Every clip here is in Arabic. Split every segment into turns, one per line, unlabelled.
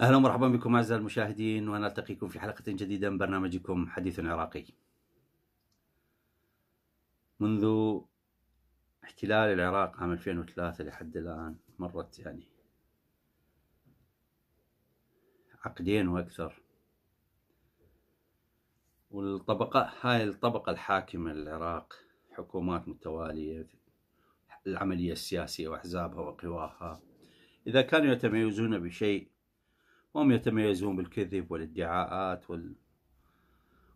اهلا ومرحبا بكم اعزائي المشاهدين ونلتقيكم في حلقه جديده من برنامجكم حديث عراقي. منذ احتلال العراق عام 2003 لحد الان مرت يعني عقدين واكثر والطبقه هاي الطبقه الحاكمه للعراق حكومات متواليه العمليه السياسيه واحزابها وقواها اذا كانوا يتميزون بشيء هم يتميزون بالكذب والادعاءات وال...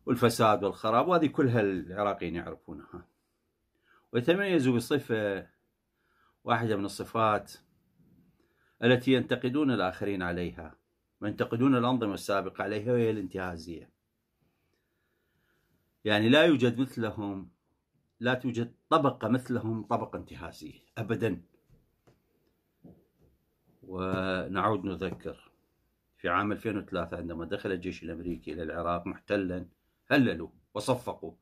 والفساد والخراب وهذه كلها العراقيين يعرفونها ويتميزوا بصفة واحدة من الصفات التي ينتقدون الآخرين عليها وينتقدون الأنظمة السابقة عليها وهي الانتهازية يعني لا يوجد مثلهم لا توجد طبقة مثلهم طبقة انتهازية أبدا ونعود نذكر في عام 2003 عندما دخل الجيش الأمريكي إلى العراق محتلا هللوا وصفقوا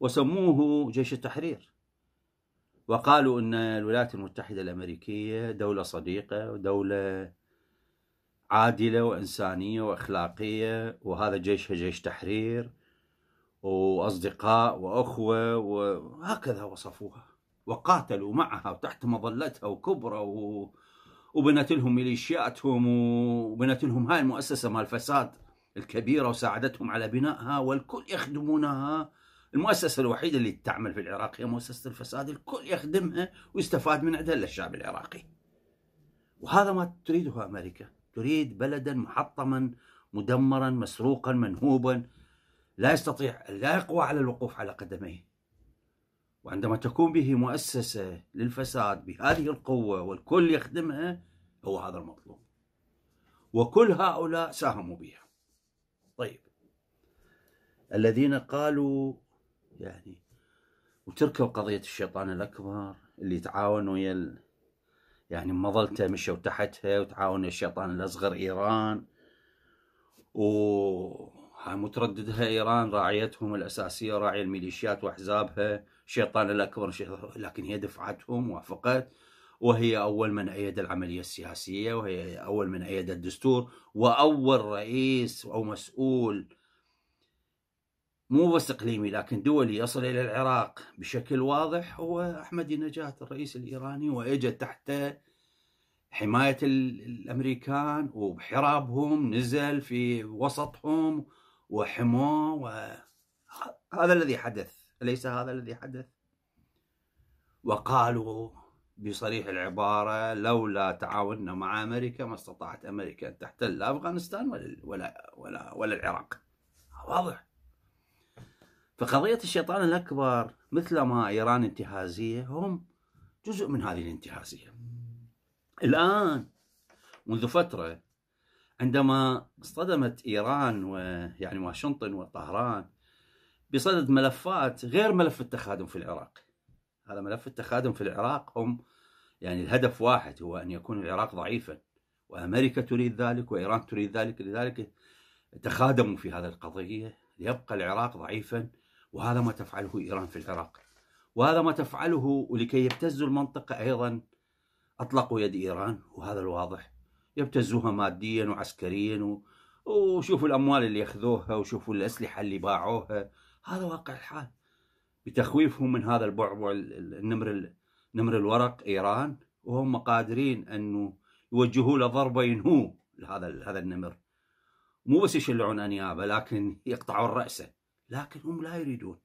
وسموه جيش التحرير وقالوا أن الولايات المتحدة الأمريكية دولة صديقة ودولة عادلة وإنسانية وأخلاقية وهذا جيشها جيش تحرير وأصدقاء وأخوة وهكذا وصفوها وقاتلوا معها وتحت مظلتها وكبرى و... وبنت لهم ميليشياتهم وبنت لهم هاي المؤسسة مال الفساد الكبيرة وساعدتهم على بنائها والكل يخدمونها المؤسسة الوحيدة اللي تعمل في العراق هي مؤسسة الفساد الكل يخدمها ويستفاد من عدها الشعب العراقي وهذا ما تريده أمريكا تريد بلدا محطما مدمرا مسروقا منهوبا لا يستطيع لا يقوى على الوقوف على قدميه وعندما تكون به مؤسسة للفساد بهذه القوة والكل يخدمها هو هذا المطلوب وكل هؤلاء ساهموا بها طيب الذين قالوا يعني وتركوا قضية الشيطان الأكبر اللي تعاونوا ويا يعني مظلته مشوا تحتها وتعاون الشيطان الأصغر إيران و مترددها إيران راعيتهم الأساسية راعي الميليشيات وأحزابها الشيطان الأكبر لكن هي دفعتهم وافقت وهي أول من أيد العملية السياسية وهي أول من أيد الدستور وأول رئيس أو مسؤول مو بس إقليمي لكن دولي يصل إلى العراق بشكل واضح هو احمد نجاة الرئيس الإيراني واجى تحت حماية الأمريكان وبحرابهم نزل في وسطهم وحموه وهذا الذي حدث أليس هذا الذي حدث؟ وقالوا بصريح العبارة لولا تعاوننا مع أمريكا ما استطاعت أمريكا أن تحتل لا أفغانستان ولا, ولا, ولا, ولا العراق واضح فقضية الشيطان الأكبر مثل ما إيران انتهازية هم جزء من هذه الانتهازية الآن منذ فترة عندما اصطدمت إيران ويعني واشنطن وطهران بصدد ملفات غير ملف التخادم في العراق هذا ملف التخادم في العراق هم يعني الهدف واحد هو أن يكون العراق ضعيفا وأمريكا تريد ذلك وإيران تريد ذلك لذلك تخادموا في هذه القضية ليبقى العراق ضعيفا وهذا ما تفعله إيران في العراق وهذا ما تفعله ولكي يبتزوا المنطقة أيضا أطلقوا يد إيران وهذا الواضح يبتزوها ماديا وعسكريا وشوفوا الأموال اللي ياخذوها وشوفوا الأسلحة اللي باعوها هذا واقع الحال بتخويفهم من هذا البعبع النمر نمر الورق ايران وهم قادرين انه يوجهوا له ضربه ينهوه لهذا هذا النمر مو بس يشلعون انيابه لكن يقطعون راسه لكن هم لا يريدون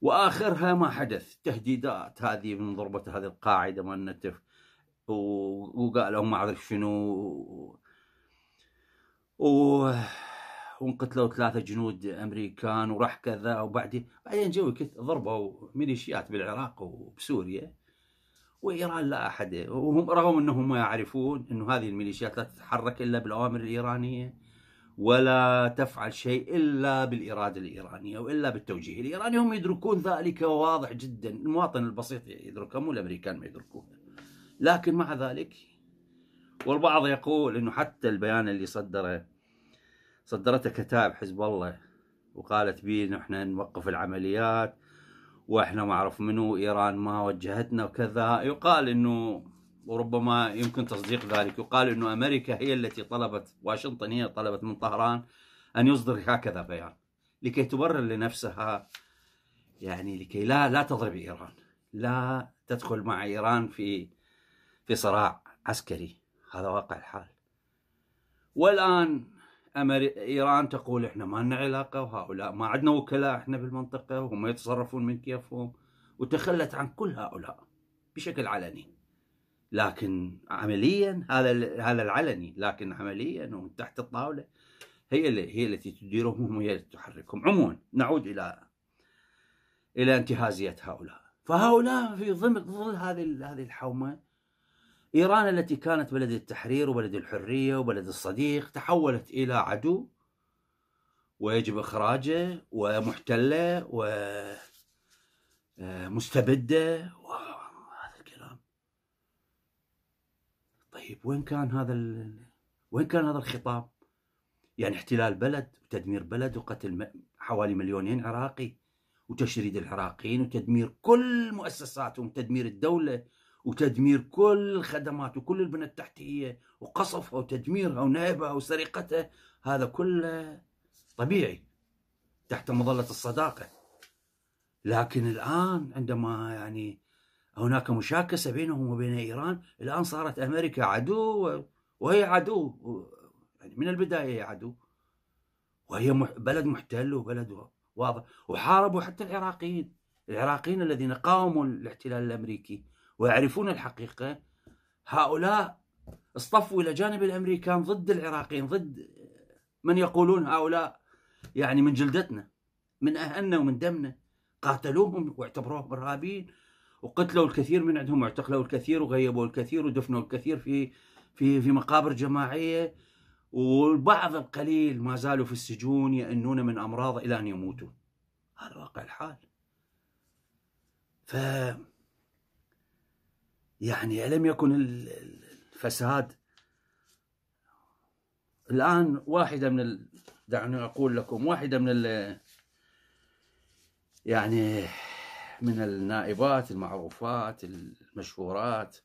واخرها ما حدث تهديدات هذه من ضربه هذه القاعده مال نتف وقال لهم ما اعرف شنو و... وانقتلوا ثلاثة جنود أمريكان وراح كذا وبعدين بعدين جو ضربوا ميليشيات بالعراق وبسوريا وإيران لا أحد وهم رغم أنهم ما يعرفون انه هذه الميليشيات لا تتحرك إلا بالأوامر الإيرانية ولا تفعل شيء إلا بالإرادة الإيرانية وإلا بالتوجيه الإيراني هم يدركون ذلك واضح جدا المواطن البسيط يدركه مو الأمريكان ما يدركونه لكن مع ذلك والبعض يقول أنه حتى البيان اللي صدره صدرته كتاب حزب الله وقالت بيه انه احنا نوقف العمليات واحنا ما اعرف منو ايران ما وجهتنا وكذا يقال انه وربما يمكن تصديق ذلك يقال انه امريكا هي التي طلبت واشنطن هي طلبت من طهران ان يصدر هكذا بيان لكي تبرر لنفسها يعني لكي لا لا تضرب ايران لا تدخل مع ايران في في صراع عسكري هذا واقع الحال والان أمر إيران تقول إحنا ما لنا علاقة وهؤلاء ما عندنا وكلاء إحنا في المنطقه وهم يتصرفون من كيفهم وتخلت عن كل هؤلاء بشكل علني لكن عمليا هذا هذا العلني لكن عمليا ومن تحت الطاوله هي اللي هي التي تديرهم وهي التي تحركهم عموما نعود الى الى انتهازيه هؤلاء فهؤلاء في ضمن ظل هذه هذه الحومه إيران التي كانت بلد التحرير وبلد الحرية وبلد الصديق تحولت إلى عدو ويجب إخراجه ومحتلة ومستبدة آه، هذا الكلام طيب وين كان هذا ال... وين كان هذا الخطاب؟ يعني احتلال بلد وتدمير بلد وقتل حوالي مليونين عراقي وتشريد العراقيين وتدمير كل مؤسساتهم وتدمير الدولة وتدمير كل الخدمات وكل البنى التحتية وقصفها وتدميرها ونهبها وسرقتها هذا كله طبيعي تحت مظلة الصداقة لكن الآن عندما يعني هناك مشاكسة بينهم وبين إيران الآن صارت أمريكا عدو وهي عدو يعني من البداية هي عدو وهي بلد محتل وبلد واضح وحاربوا حتى العراقيين العراقيين الذين قاوموا الاحتلال الأمريكي ويعرفون الحقيقة هؤلاء اصطفوا إلى جانب الأمريكان ضد العراقيين ضد من يقولون هؤلاء يعني من جلدتنا من أهلنا ومن دمنا قاتلوهم واعتبروهم إرهابيين وقتلوا الكثير من عندهم واعتقلوا الكثير وغيبوا الكثير ودفنوا الكثير في في في مقابر جماعيه والبعض القليل ما زالوا في السجون يأنون من أمراض إلى أن يموتوا هذا واقع الحال ف يعني ألم يكن الفساد الآن واحدة من ال... دعني أقول لكم واحدة من ال... يعني من النائبات المعروفات المشهورات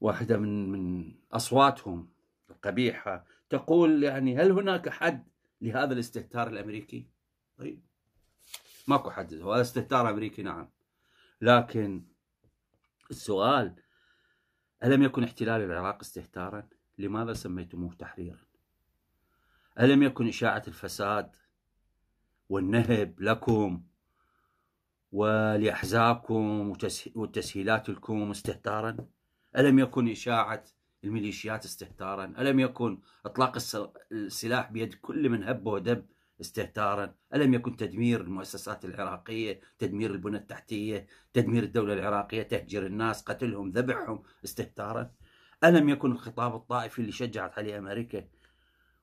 واحدة من من أصواتهم القبيحة تقول يعني هل هناك حد لهذا الاستهتار الأمريكي؟ طيب ماكو حد هو استهتار امريكي نعم لكن السؤال الم يكن احتلال العراق استهتارا؟ لماذا سميتموه تحريرا؟ الم يكن اشاعه الفساد والنهب لكم ولاحزابكم والتسهيلات لكم استهتارا؟ الم يكن اشاعه الميليشيات استهتارا؟ الم يكن اطلاق السلاح بيد كل من هب ودب استهتارا ألم يكن تدمير المؤسسات العراقية تدمير البنى التحتية تدمير الدولة العراقية تهجير الناس قتلهم ذبحهم استهتارا ألم يكن الخطاب الطائفي اللي شجعت عليه أمريكا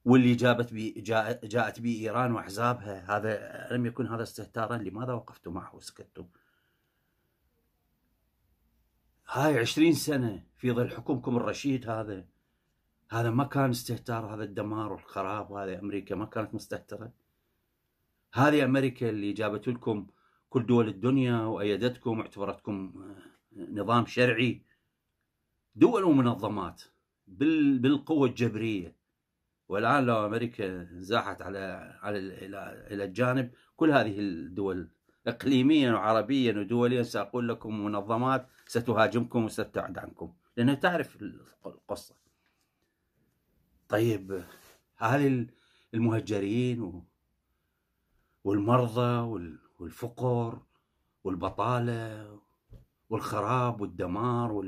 واللي جابت بي جاءت به إيران وأحزابها هذا ألم يكن هذا استهتارا لماذا وقفتوا معه وسكتوا هاي عشرين سنة في ظل حكمكم الرشيد هذا هذا ما كان استهتار هذا الدمار والخراب وهذا أمريكا ما كانت مستهترة هذه امريكا اللي جابت لكم كل دول الدنيا وايدتكم واعتبرتكم آه، نظام شرعي دول ومنظمات بالقوه الجبريه والان لو امريكا زاحت على على الى الجانب كل هذه الدول اقليميا وعربيا ودوليا ساقول لكم منظمات ستهاجمكم وستبتعد عنكم لانها تعرف القصه طيب هذه المهجرين والمرضى والفقر والبطالة والخراب والدمار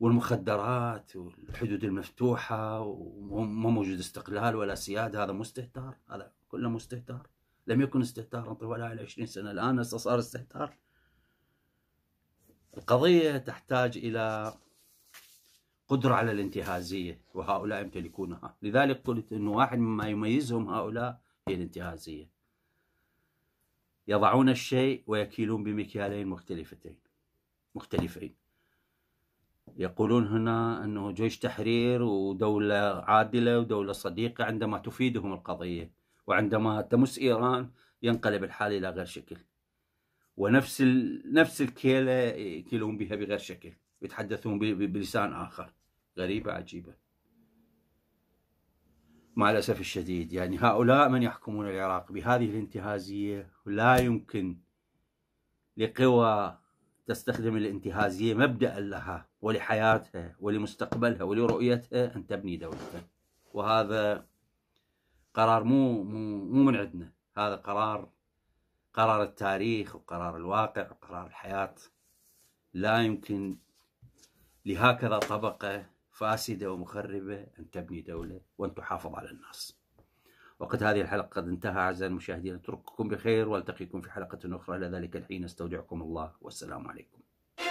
والمخدرات والحدود المفتوحة وما موجود استقلال ولا سيادة هذا مو استهتار هذا كله مو استهتار لم يكن استهتارا طوال طيب، هاي العشرين سنة الآن هسه صار استهتار القضية تحتاج إلى قدرة على الانتهازية وهؤلاء يمتلكونها لذلك قلت أن واحد مما يميزهم هؤلاء هي الانتهازية يضعون الشيء ويكيلون بمكيالين مختلفتين مختلفين يقولون هنا أنه جيش تحرير ودولة عادلة ودولة صديقة عندما تفيدهم القضية وعندما تمس إيران ينقلب الحال إلى غير شكل ونفس ال... نفس الكيلة يكيلون بها بغير شكل يتحدثون بلسان آخر غريبة عجيبة مع الأسف الشديد يعني هؤلاء من يحكمون العراق بهذه الانتهازية لا يمكن لقوى تستخدم الانتهازية مبدأ لها ولحياتها ولمستقبلها ولرؤيتها أن تبني دولتها وهذا قرار مو مو, مو من عندنا هذا قرار قرار التاريخ وقرار الواقع وقرار الحياة لا يمكن لهكذا طبقة فاسدة ومخربة أن تبني دولة وأن تحافظ على الناس وقد هذه الحلقة قد انتهى أعزائي المشاهدين أترككم بخير وألتقيكم في حلقة أخرى إلى ذلك الحين أستودعكم الله والسلام عليكم